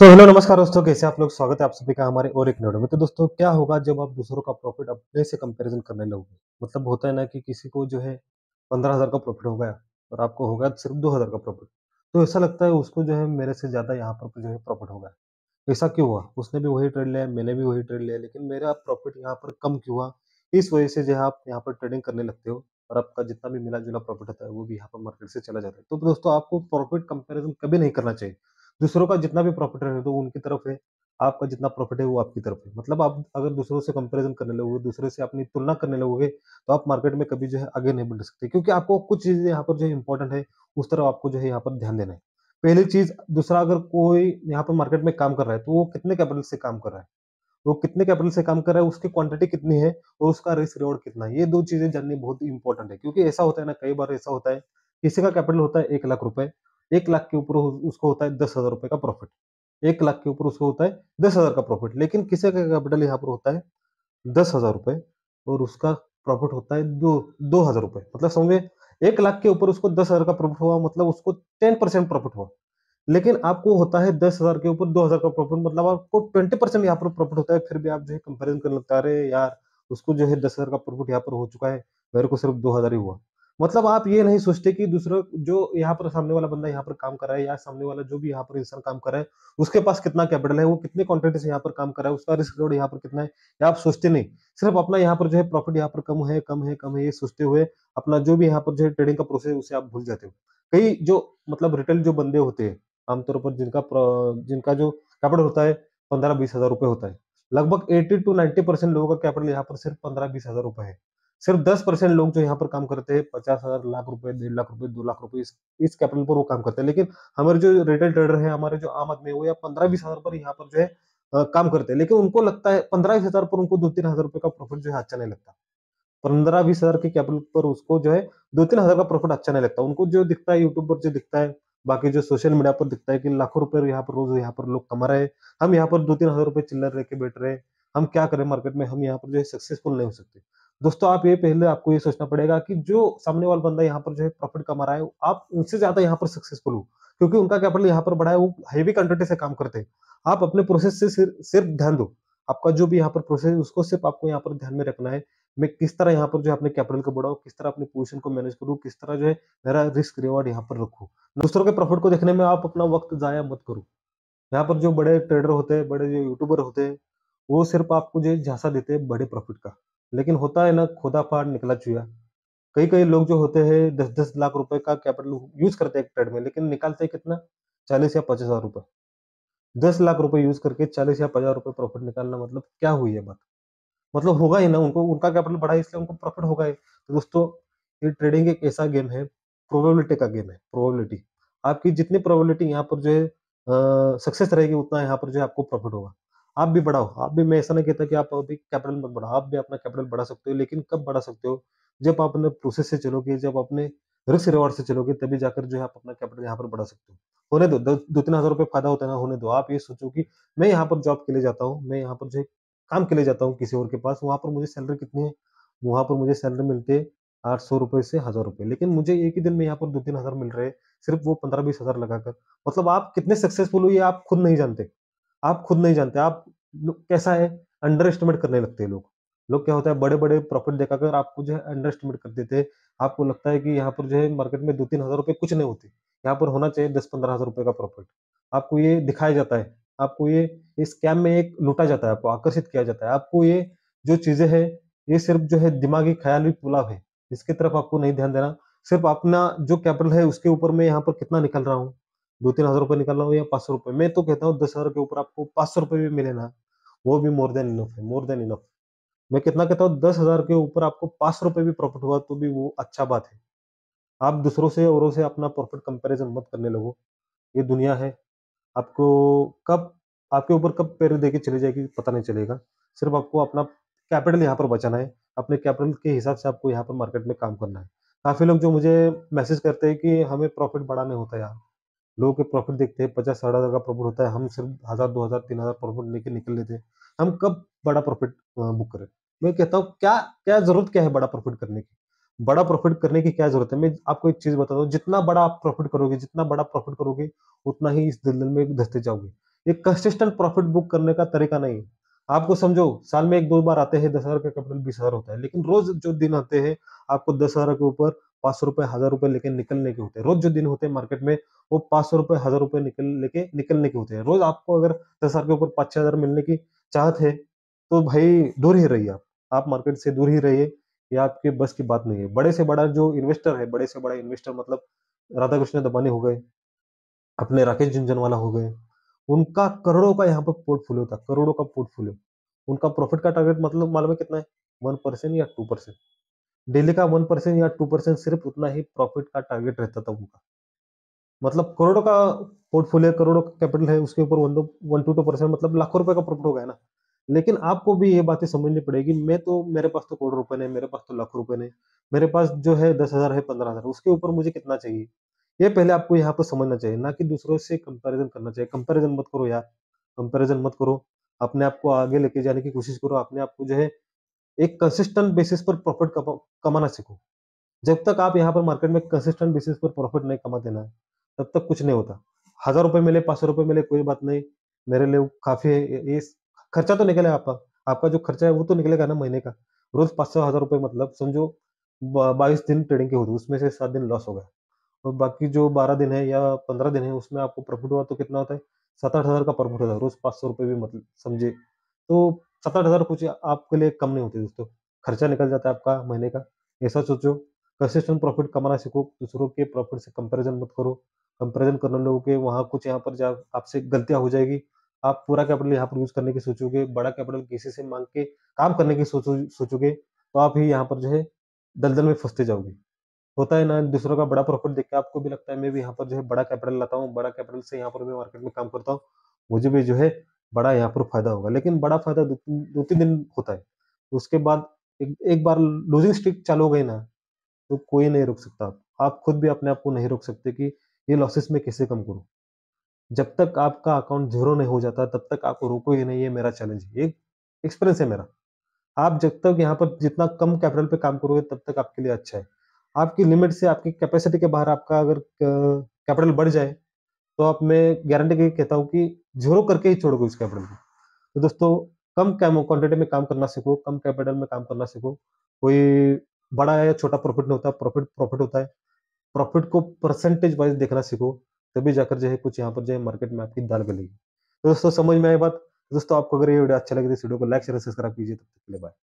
तो हेलो नमस्कार दोस्तों कैसे आप लोग स्वागत है आप सभी का हमारे और एक वीडियो में तो दोस्तों क्या होगा जब आप दूसरों का प्रॉफिट अपने से कंपैरिजन करने लगोगे मतलब होता है ना कि किसी को जो है पंद्रह हज़ार का प्रॉफिट हो गया और आपको हो गया सिर्फ दो हज़ार का प्रॉफिट तो ऐसा लगता है उसको जो है मेरे से ज़्यादा यहाँ पर जो है प्रॉफिट हो गया ऐसा क्यों हुआ उसने भी वही ट्रेड लिया मैंने भी वही ट्रेड लिया लेकिन मेरा प्रॉफिट यहाँ पर कम क्यों हुआ इस वजह से जो है आप यहाँ पर ट्रेडिंग करने लगते हो और आपका जितना भी मिला जुला प्रॉफिट होता है वो भी यहाँ पर मार्केट से चला जाता है तो दोस्तों आपको प्रॉफिट कंपेरिजन कभी नहीं करना चाहिए दूसरों का जितना भी प्रॉफिट रहने तो उनकी तरफ है आपका जितना प्रॉफिट है वो आपकी तरफ है मतलब आप अगर दूसरों से कंपैरिजन करने लगोगे दूसरे से अपनी तुलना करने लगोगे तो आप मार्केट में कभी जो है आगे नहीं बढ़ सकते क्योंकि आपको कुछ चीज़ें यहाँ पर जो है इंपॉर्टेंट है उस तरफ आपको जो है यहाँ पर ध्यान देना है पहली चीज़ दूसरा अगर कोई यहाँ पर मार्केट में काम कर रहा है तो वो कितने कैपिटल से काम कर रहा है वो कितने कैपिटल से काम कर रहा है उसकी क्वांटिटी कितनी है और उसका रिस्क रिवॉर्ड कितना है ये दो चीज़ें जाननी बहुत इंपॉर्टेंट है क्योंकि ऐसा होता है ना कई बार ऐसा होता है किसी का कैपिटल होता है एक लाख रुपए एक लाख के ऊपर उसको होता है दस हजार रुपए का प्रॉफिट एक लाख के ऊपर उसको होता है दस हजार का प्रॉफिट लेकिन किसी का कैपिटल यहाँ पर होता है दस हजार रुपए और उसका प्रॉफिट होता है दो दो हजार रुपए मतलब समझे एक लाख के ऊपर उसको दस हजार का प्रॉफिट हुआ मतलब उसको टेन परसेंट प्रॉफिट हुआ लेकिन आपको होता है दस हजार के ऊपर दो हजार का प्रॉफिट मतलब आपको ट्वेंटी परसेंट यहाँ पर प्रॉफिट होता है फिर भी आप जो है कंपेरिजन करने लगता रहे यार उसको जो है दस हजार का प्रॉफिट यहाँ पर हो चुका है मेरे को सिर्फ दो हजार ही हुआ मतलब आप ये नहीं सोचते कि दूसरा जो यहाँ पर सामने वाला बंदा यहाँ पर काम कर रहा है या सामने वाला जो भी यहाँ पर इंसान काम कर रहा है उसके पास कितना कैपिटल है वो कितने क्वांटिटी से यहाँ पर काम कर रहा है उसका रिस्क रोड यहाँ पर कितना है या आप सोचते नहीं सिर्फ अपना यहाँ पर जो है प्रॉफिट यहाँ पर कम है कम है कम है ये सोचते हुए अपना जो भी यहाँ पर जो है ट्रेडिंग का प्रोसेस उसे आप भूल जाते हो कई जो मतलब रिटेल जो बंदे होते हैं आमतौर पर जिनका जिनका जो कैपिटल होता है पंद्रह बीस हजार रुपये होता है लगभग एट्टी टू नाइन्टी परसेंट लोगों का कैपिटल यहाँ पर सिर्फ पंद्रह बीस हजार रुपये है सिर्फ दस परसेंट लोग जो यहाँ पर काम करते हैं पचास हजार लाख रुपए डेढ़ लाख रुपए दो लाख रुपए इस, इस कैपिटल पर वो काम करते हैं लेकिन हमारे जो रिटेल ट्रेडर है हमारे जो आम आदमी है वो या पंद्रह बीस हजार पर यहाँ पर जो है आ, काम करते हैं लेकिन उनको लगता है पंद्रह बीस हजार पर उनको दो तीन हजार रुपए का प्रॉफिट जो है अच्छा नहीं लगता पंद्रह बीस हजार के कैपिटल पर उसको जो है दो तीन हजार का प्रॉफिट अच्छा नहीं लगता उनको जो दिखता है यूट्यूब पर जो दिखता है बाकी जो सोशल मीडिया पर दिखता है कि लाखों रुपए यहाँ पर रोज यहाँ पर लोग कमा रहे हैं हम यहाँ पर दो तीन हजार रुपए चिल्लर लेके बैठ रहे हैं हम क्या करें मार्केट में हम यहाँ पर जो है सक्सेसफुल नहीं हो सकते दोस्तों आप ये पहले आपको ये सोचना पड़ेगा कि जो सामने वाला बंदा यहाँ पर जो है प्रॉफिट कमा रहा है आप उनसे ज्यादा यहाँ पर सक्सेसफुल हो क्योंकि उनका कैपिटल यहाँ पर बढ़ा है वो हैवी कंटेंट से काम करते हैं आप अपने प्रोसेस से सिर्फ ध्यान दो आपका जो भी यहाँ पर प्रोसेस है उसको सिर्फ आपको यहाँ पर ध्यान में रखना है मैं किस तरह यहाँ पर जो अपने कैपिटल को बढ़ाऊँ किस तरह अपनी पोजिशन को मैनेज करूँ किस तरह जो है मेरा रिस्क रिवॉर्ड यहाँ पर रखूँ दूसरों के प्रॉफिट को देखने में आप अपना वक्त जाया मत करो यहाँ पर जो बड़े ट्रेडर होते हैं बड़े जो यूट्यूबर होते हैं वो सिर्फ आपको जो झांसा देते हैं बड़े प्रॉफिट का लेकिन होता है ना खुदा फाड़ निकला चुया कई कई लोग जो होते हैं दस दस लाख रुपए का कैपिटल यूज करते हैं एक ट्रेड में लेकिन निकालते हैं कितना चालीस या पचास हजार रुपए दस लाख रुपए यूज करके चालीस या पचास रुपए प्रॉफिट निकालना मतलब क्या हुई है बात मतलब होगा ही ना उनको उनका कैपिटल बढ़ा इसलिए उनको प्रॉफिट होगा ही तो दोस्तों ये ट्रेडिंग एक ऐसा गेम है प्रोबेबिलिटी का गेम है प्रोबेबिलिटी आपकी जितनी प्रोबेबिलिटी यहाँ पर जो है सक्सेस रहेगी उतना यहाँ पर जो है आपको प्रॉफिट होगा आप भी बढ़ाओ आप भी मैं ऐसा नहीं कहता कि आप अभी कैपिटल मत बढ़ाओ आप भी अपना कैपिटल बढ़ा सकते हो लेकिन कब बढ़ा सकते हो जब आप अपने प्रोसेस से चलोगे जब अपने रिस्क रिवॉर्ड से चलोगे तभी जाकर जो है आप अपना कैपिटल यहाँ पर बढ़ा सकते हो होने दो दो तीन हज़ार रुपये फायदा होता है ना होने दो आप ये सोचो कि मैं यहाँ पर जॉब के लिए जाता हूँ मैं यहाँ पर जो है काम के लिए जाता हूँ किसी और के पास वहाँ पर मुझे सैलरी कितनी है वहाँ पर मुझे सैलरी मिलती है आठ सौ रुपये से हज़ार रुपये लेकिन मुझे एक ही दिन में यहाँ पर दो तीन हज़ार मिल रहे हैं सिर्फ वो पंद्रह बीस हज़ार लगाकर मतलब आप कितने सक्सेसफुल हुए आप खुद नहीं जानते आप खुद नहीं जानते आप कैसा है अंडर एस्टिमेट करने लगते हैं लोग लोग क्या होता है बड़े बड़े प्रॉफिट कर आपको जो है अंडर एस्टिमेट कर देते हैं आपको लगता है कि यहाँ पर जो है मार्केट में दो तीन हज़ार रुपये कुछ नहीं होते यहाँ पर होना चाहिए दस पंद्रह हज़ार रुपये का प्रॉफिट आपको ये दिखाया जाता है आपको ये इस स्कैम में एक लूटा जाता है आपको आकर्षित किया जाता है आपको ये जो चीज़ें है ये सिर्फ जो है दिमागी ख्याली पुलाव है इसकी तरफ आपको नहीं ध्यान देना सिर्फ अपना जो कैपिटल है उसके ऊपर मैं यहाँ पर कितना निकल रहा हूँ दो तीन हजार रुपये निकालना हो या पाँच सौ रुपए मैं तो कहता हूँ दस हजार के ऊपर आपको पाँच सौ रुपये भी मिले ना वो भी मोर देन इनफ है मोर देन इनफ मैं कितना कहता हूँ दस हजार के ऊपर आपको पाँच सौ रुपए भी प्रॉफिट हुआ तो भी वो अच्छा बात है आप दूसरों से औरों से अपना प्रॉफिट कंपेरिजन मत करने लगो ये दुनिया है आपको कब आपके ऊपर कब पैर दे के चली जाएगी पता नहीं चलेगा सिर्फ आपको अपना कैपिटल यहाँ पर बचाना है अपने कैपिटल के हिसाब से आपको यहाँ पर मार्केट में काम करना है काफ़ी लोग जो मुझे मैसेज करते हैं कि हमें प्रॉफिट बढ़ाने होता है यार लोगों के प्रॉफिट देखते हैं पचास साठ हज़ार का प्रॉफिट होता है हम सिर्फ हज़ार दो हज़ार तीन हज़ार प्रॉफिट लेके निकल लेते हैं हम कब बड़ा प्रॉफिट बुक करें मैं कहता हूँ क्या क्या ज़रूरत क्या है बड़ा प्रॉफिट करने की बड़ा प्रॉफिट करने की क्या ज़रूरत है मैं आपको एक चीज़ बताता हूँ जितना बड़ा आप प्रॉफिट करोगे जितना बड़ा प्रॉफिट करोगे उतना ही इस दलदल में धसते जाओगे ये कंसिस्टेंट प्रॉफिट बुक करने का तरीका नहीं है आपको समझो साल में एक दो बार आते हैं दस हज़ार का कैपिटल बीस हज़ार होता है लेकिन रोज जो दिन आते हैं आपको दस हज़ार के ऊपर पांच सौ रुपए हज़ार रुपए लेकर निकलने के होते हैं रोज जो दिन होते हैं मार्केट में वो पाँच सौ रुपये हज़ार रुपये निकल लेके निकलने के होते हैं रोज़ आपको अगर दस हज़ार के ऊपर पाँच छः हज़ार मिलने की चाहत है तो भाई दूर ही रहिए आप आप मार्केट से दूर ही रहिए ये आपके बस की बात नहीं है बड़े से बड़ा जो इन्वेस्टर है बड़े से बड़ा इन्वेस्टर मतलब राधा कृष्ण दबानी हो गए अपने राकेश झुंझनवाला हो गए उनका करोड़ों का यहाँ पर पोर्टफोलियो था करोड़ों का पोर्टफोलियो उनका प्रॉफिट का टारगेट मतलब मालूम है कितना है वन परसेंट या टू परसेंट डेली का वन परसेंट या टू परसेंट सिर्फ उतना ही प्रॉफिट का टारगेट रहता था उनका मतलब करोड़ों का पोर्टफोलियो करोड़ों का कैपिटल है उसके ऊपर one one two two percent मतलब लाखों रुपए का प्रॉफिट होगा ना लेकिन आपको भी ये बातें समझनी पड़ेगी मैं तो मेरे पास तो करोड़ रुपए नहीं मेरे पास तो लाख रुपए नहीं मेरे पास जो है दस हजार है पंद्रह हजार उसके ऊपर मुझे कितना चाहिए ये पहले आपको यहाँ पर समझना चाहिए ना कि दूसरों से कंपेरिजन करना चाहिए कंपेरिजन मत करो यार कंपेरिजन मत करो अपने आप को आगे लेके जाने की कोशिश करो अपने आप को जो है एक कंसिस्टेंट बेसिस पर प्रॉफिट कमाना सीखो जब तक आप यहाँ पर मार्केट में कंसिस्टेंट बेसिस पर प्रॉफिट नहीं कमाते ना तब तक कुछ नहीं होता हजार रुपये मिले पांच सौ रुपये मिले कोई बात नहीं मेरे लिए काफ़ी है ये खर्चा तो निकलेगा आपका आपका जो खर्चा है वो तो निकलेगा ना महीने का रोज पाँच सौ हज़ार रुपये मतलब समझो बाईस दिन ट्रेडिंग के होती उसमें से सात दिन लॉस हो गया और बाकी जो बारह दिन है या पंद्रह दिन है उसमें आपको प्रॉफिट हुआ तो कितना होता है सात आठ हज़ार का प्रॉफिट होता है रोज पाँच सौ रुपये भी मतलब समझे तो सात आठ हज़ार कुछ आपके लिए कम नहीं होती दोस्तों खर्चा निकल जाता है आपका महीने का ऐसा सोचो कंसिस्टेंट प्रॉफिट कमाना सीखो दूसरों के प्रॉफिट से कंपेरिजन मत करो कंपेरिजन करने के वहाँ कुछ यहाँ पर जा आपसे गलतियाँ हो जाएगी आप पूरा कैपिटल यहाँ पर यूज करने की सोचोगे बड़ा कैपिटल किसी से मांग के काम करने की सोचो सोचोगे तो आप ही यहाँ पर जो है दलदल में फंसते जाओगे होता है ना दूसरों का बड़ा प्रॉफिट देख के आपको भी लगता है मैं भी यहाँ पर जो है बड़ा कैपिटल लाता हूँ बड़ा कैपिटल से यहाँ पर मैं मार्केट में काम करता हूँ मुझे भी जो है बड़ा यहाँ पर फायदा होगा लेकिन बड़ा फायदा दो तीन दिन होता है उसके बाद एक, एक बार लूजिंग स्ट्रिक चालू हो गई ना तो कोई नहीं रोक सकता आप खुद भी अपने आप को नहीं रोक सकते कि ये लॉसेस में कैसे कम करूँ जब तक आपका अकाउंट जीरो नहीं हो जाता तब तक आपको रोको ही नहीं ये मेरा चैलेंज है एक एक्सपीरियंस है मेरा आप जब तक यहाँ पर जितना कम कैपिटल पे काम करोगे तब तक आपके लिए अच्छा है आपकी लिमिट से आपकी कैपेसिटी के बाहर आपका अगर कैपिटल बढ़ जाए तो आप मैं गारंटी के कहता हूँ कि जीरो करके ही छोड़ोगे उस कैपिटल को तो दोस्तों कम कैम क्वान्टिटी में काम करना सीखो कम कैपिटल में काम करना सीखो कोई बड़ा या छोटा प्रॉफिट नहीं होता प्रॉफिट प्रॉफिट होता है प्रॉफिट को परसेंटेज वाइज देखना सीखो तभी जाकर जो है कुछ यहाँ पर जो है मार्केट में आपकी दाल मिलेगी तो दोस्तों समझ में आई बात दोस्तों आपको अगर ये वीडियो अच्छा लगे तो इस वीडियो को लाइक शेयर सब्सक्राइब कीजिए तब तक के लिए बाय